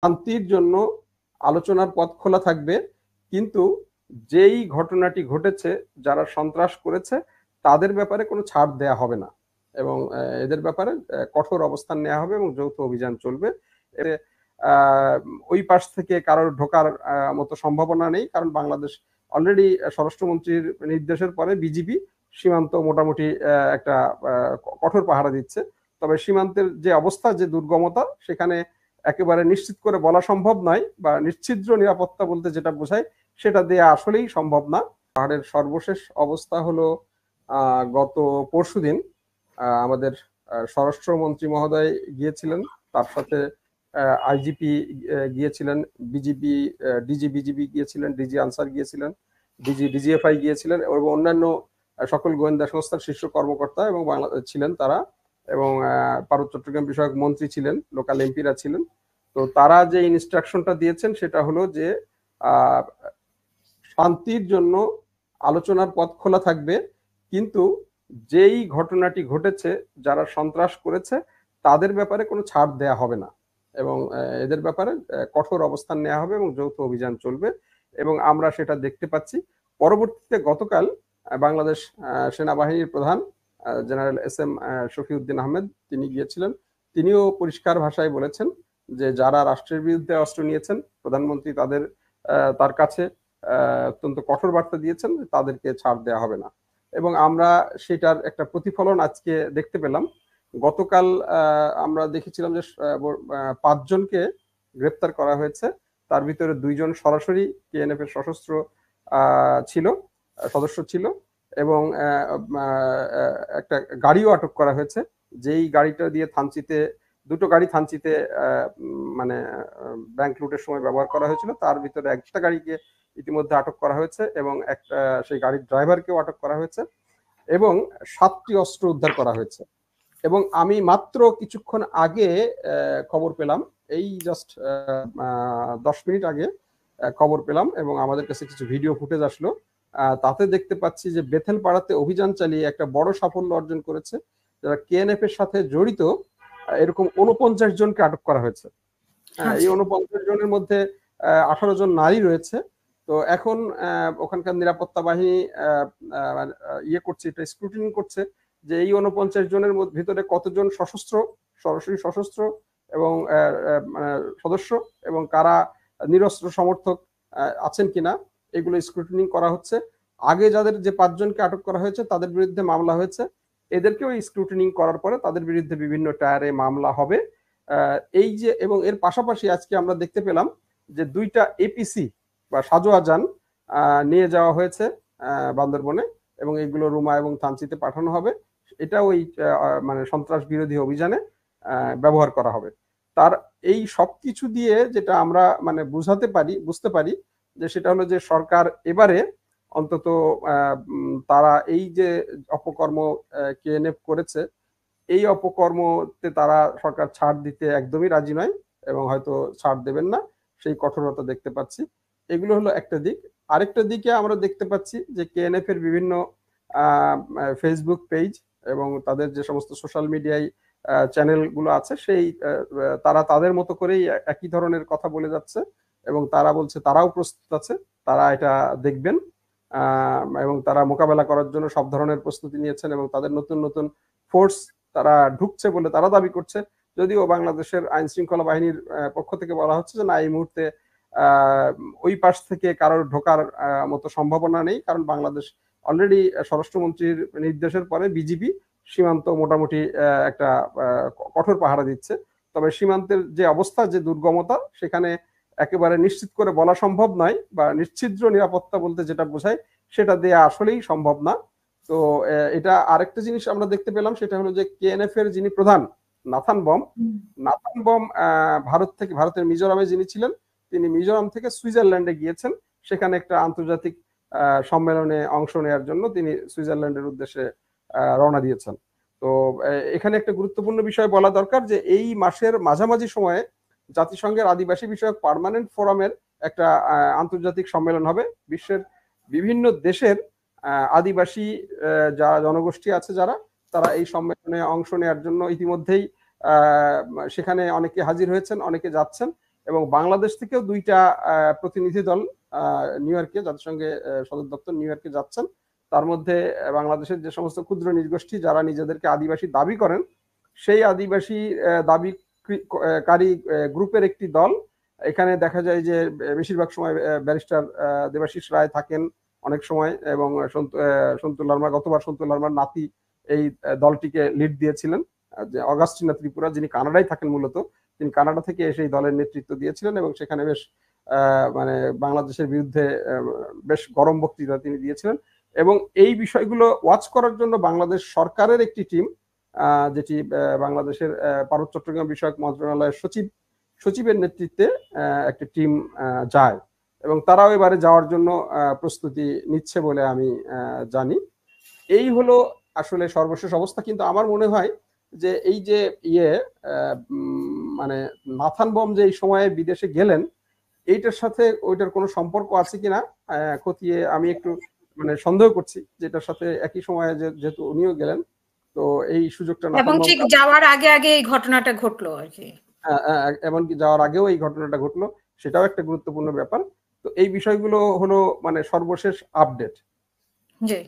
শান্তির জন্য আলোচনার পথ খোলা থাকবে কিন্তু যেই ঘটনাটি ঘটেছে যারা সন্ত্রাস করেছে তাদের ব্যাপারে কোনো ছাড় দেয়া হবে না এবং এদের ব্যাপারে কঠোর অবস্থান নেওয়া হবে এবং যৌথ অভিযান চলবে ওই পাশ থেকে কারোর ঢোকার মতো সম্ভাবনা নেই কারণ বাংলাদেশ অলরেডি স্বরাষ্ট্রমন্ত্রীর নির্দেশের পরে বিজিবি সীমান্ত মোটামুটি একটা কঠোর পাহারা দিচ্ছে তবে সীমান্তের যে অবস্থা যে দুর্গমতা সেখানে একেবারে নিশ্চিত করে বলা সম্ভব নয় বা নিশ্চিদ্র নিরাপত্তা বলতে যেটা বোঝায় সেটা দেয়া আসলেই সম্ভব না পাহাড়ের সর্বশেষ অবস্থা হলো গত পরশু দিন আমাদের স্বরাষ্ট্রমন্ত্রী মহোদয় গিয়েছিলেন তার সাথে আইজিপি গিয়েছিলেন বিজিপি ডিজি বিজিবি গিয়েছিলেন ডিজি আনসার গিয়েছিলেন ডিজি ডিজিএফআই গিয়েছিলেন এবং অন্যান্য সকল গোয়েন্দা সংস্থার শীর্ষ কর্মকর্তা এবং ছিলেন তারা এবং পার্বত্য চট্টগ্রাম বিষয়ক মন্ত্রী ছিলেন লোকাল এমপিরা ছিলেন তো তারা যে ইনস্ট্রাকশনটা দিয়েছেন সেটা হলো যে শান্তির জন্য আলোচনার পথ খোলা থাকবে কিন্তু যেই ঘটনাটি ঘটেছে যারা সন্ত্রাস করেছে তাদের ব্যাপারে কোনো ছাড় দেয়া হবে না এবং এদের ব্যাপারে কঠোর অবস্থান নেওয়া হবে এবং যৌথ অভিযান চলবে এবং আমরা সেটা দেখতে পাচ্ছি পরবর্তীতে গতকাল বাংলাদেশ সেনাবাহিনীর প্রধান general S M Shafiuddin Ahmed তিনি গিয়েছিলেন তিনিও পরিষ্কার ভাষায় বলেছেন যে যারা রাষ্ট্রের বিরুদ্ধে অস্ত্র নিয়েছেন প্রধানমন্ত্রী তাদের তার কাছে অত্যন্ত কঠোর বার্তা দিয়েছেন তাদেরকে ছাড় দেওয়া হবে না এবং আমরা সেটার একটা প্রতিফলন আজকে দেখতে পেলাম গতকাল আমরা দেখেছিলাম যে পাঁচজনকে গ্রেপ্তার করা হয়েছে তার ভিতরে দুইজন সরাসরি কেএনএফ এর সশস্ত্র ছিল সদস্য ছিল এবং একটা গাড়িও আটক করা হয়েছে যেই গাড়িটা দিয়ে থানচিতে দুটো গাড়ি থানচিতে মানে ব্যাংক লুটের সময় ব্যবহার করা হয়েছিল তার ভিতরে একটা গাড়িকে ইতিমধ্যে আটক করা হয়েছে এবং একটা সেই গাড়ির ড্রাইভারকেও আটক করা হয়েছে এবং সাতটি অস্ত্র উদ্ধার করা হয়েছে এবং আমি মাত্র কিছুক্ষণ আগে খবর পেলাম এই জাস্ট দশ মিনিট আগে খবর পেলাম এবং আমাদের কাছে কিছু ভিডিও ফুটেজ আসলো তাতে দেখতে পাচ্ছি যে বেথেল পাড়াতে অভিযান চালিয়ে একটা বড় সাফল্য অর্জন করেছে যারা কেএনএফ এর সাথে জড়িত এরকম উনপঞ্চাশ জনকে আটক করা হয়েছে আচ্ছা। এই উনপঞ্চাশ জনের মধ্যে আঠারো জন নারী রয়েছে তো এখন ওখানকার নিরাপত্তা বাহিনী ইয়ে করছে এটা স্ক্রুটিনি করছে যে এই উনপঞ্চাশ জনের ভিতরে কতজন সশস্ত্র সরাসরি সশস্ত্র এবং মানে সদস্য এবং কারা নিরস্ত্র সমর্থক আছেন কিনা এগুলো স্ক্রুটিনি করা হচ্ছে আগে যাদের যে পাঁচজনকে আটক করা হয়েছে তাদের বিরুদ্ধে মামলা হয়েছে এদেরকেও স্ক্রুটিনি করার পরে তাদের বিরুদ্ধে বিভিন্ন টায়ারে মামলা হবে এই যে এবং এর পাশাপাশি আজকে আমরা দেখতে পেলাম যে দুইটা এপিসি বা সাজোয়া যান নিয়ে যাওয়া হয়েছে বান্দরবনে এবং এগুলো রুমা এবং থানচিতে পাঠানো হবে এটা ওই মানে সন্ত্রাস বিরোধী অভিযানে ব্যবহার করা হবে তার এই সব কিছু দিয়ে যেটা আমরা মানে বুঝাতে পারি বুঝতে পারি যে সেটা হলো যে সরকার এবারে অন্তত তারা এই যে অপকর্ম কেএনএফ করেছে এই অপকর্মতে তারা সরকার ছাড় দিতে একদমই রাজি নয় এবং হয়তো ছাড় দেবেন না সেই কঠোরতা দেখতে পাচ্ছি এগুলো হলো একটা দিক আরেকটা দিকে আমরা দেখতে পাচ্ছি যে কেএনএফ এর বিভিন্ন ফেসবুক পেজ এবং তাদের যে সমস্ত সোশ্যাল মিডিয়ায় চ্যানেলগুলো আছে সেই তারা তাদের মতো করেই একই ধরনের কথা বলে যাচ্ছে এবং তারা বলছে তারাও প্রস্তুত আছে তারা এটা দেখবেন এবং তারা মোকাবেলা করার জন্য সব ধরনের প্রস্তুতি নিয়েছেন এবং তাদের নতুন নতুন ফোর্স তারা ঢুকছে বলে তারা দাবি করছে যদিও বাংলাদেশের আইন শৃঙ্খলা বাহিনীর পক্ষ থেকে বলা হচ্ছে যে না এই মুহূর্তে ওই পাশ থেকে কারোর ঢোকার মতো সম্ভাবনা নেই কারণ বাংলাদেশ অলরেডি স্বরাষ্ট্রমন্ত্রীর নির্দেশের পরে বিজিবি সীমান্ত মোটামুটি একটা কঠোর পাহারা দিচ্ছে তবে সীমান্তের যে অবস্থা যে দুর্গমতা সেখানে একেবারে নিশ্চিত করে বলা সম্ভব নয় বা নিশ্চিদ্র নিরাপত্তা বলতে যেটা বোঝায় সেটা দেয়া আসলেই সম্ভব না তো এটা আরেকটা জিনিস আমরা দেখতে পেলাম সেটা হলো যে কেএনএফ এর যিনি প্রধান নাথান বম নাথান বম ভারত থেকে ভারতের মিজোরামে যিনি ছিলেন তিনি মিজোরাম থেকে সুইজারল্যান্ডে গিয়েছেন সেখানে একটা আন্তর্জাতিক সম্মেলনে অংশ নেওয়ার জন্য তিনি সুইজারল্যান্ডের উদ্দেশ্যে রওনা দিয়েছেন তো এখানে একটা গুরুত্বপূর্ণ বিষয় বলা দরকার যে এই মাসের মাঝামাঝি সময়ে জাতিসংঘের আদিবাসী বিষয়ক পারমানেন্ট ফোরামের একটা আন্তর্জাতিক সম্মেলন হবে বিশ্বের বিভিন্ন দেশের আদিবাসী যারা জনগোষ্ঠী আছে যারা তারা এই সম্মেলনে অংশ নেওয়ার জন্য ইতিমধ্যেই সেখানে অনেকে হাজির হয়েছেন অনেকে যাচ্ছেন এবং বাংলাদেশ থেকেও দুইটা প্রতিনিধি দল নিউ ইয়র্কে জাতিসংঘে সদর দপ্তর নিউ ইয়র্কে যাচ্ছেন তার মধ্যে বাংলাদেশের যে সমস্ত ক্ষুদ্র নির্গোষ্ঠী যারা নিজেদেরকে আদিবাসী দাবি করেন সেই আদিবাসী দাবি কারী গ্রুপের একটি দল এখানে দেখা যায় যে বেশিরভাগ সময় ব্যারিস্টার দেবাশিস রায় থাকেন অনেক সময় এবং সন্তু লার্মা গতবার সন্তু লার্মার নাতি এই দলটিকে লিড দিয়েছিলেন অগাস্টিনা ত্রিপুরা যিনি কানাডায় থাকেন মূলত তিনি কানাডা থেকে এসে এই দলের নেতৃত্ব দিয়েছিলেন এবং সেখানে বেশ মানে বাংলাদেশের বিরুদ্ধে বেশ গরম বক্তৃতা তিনি দিয়েছিলেন এবং এই বিষয়গুলো ওয়াচ করার জন্য বাংলাদেশ সরকারের একটি টিম যেটি বাংলাদেশের ভারত চট্টগ্রাম বিষয়ক মন্ত্রণালয়ের সচিব সচিবের নেতৃত্বে একটি টিম যায় এবং তারাও এবারে যাওয়ার জন্য প্রস্তুতি নিচ্ছে বলে আমি জানি এই হলো আসলে সর্বশেষ অবস্থা কিন্তু আমার মনে হয় যে এই যে ইয়ে মানে নাথান বম যে এই সময়ে বিদেশে গেলেন এইটার সাথে ওইটার কোনো সম্পর্ক আছে কিনা খতিয়ে আমি একটু মানে সন্দেহ করছি যেটার সাথে একই সময়ে যেহেতু উনিও গেলেন তো এই সুযোগটা না এবং ঠিক যাওয়ার আগে আগে এই ঘটনাটা ঘটলো আর কি হ্যাঁ, হ্যাঁ, হ্যাঁ, এমনকি যাওয়ার আগেও এই ঘটনাটা ঘটলো সেটাও একটা গুরুত্বপূর্ণ ব্যাপার তো এই বিষয়গুলো হলো মানে সর্বশেষ আপডেট জি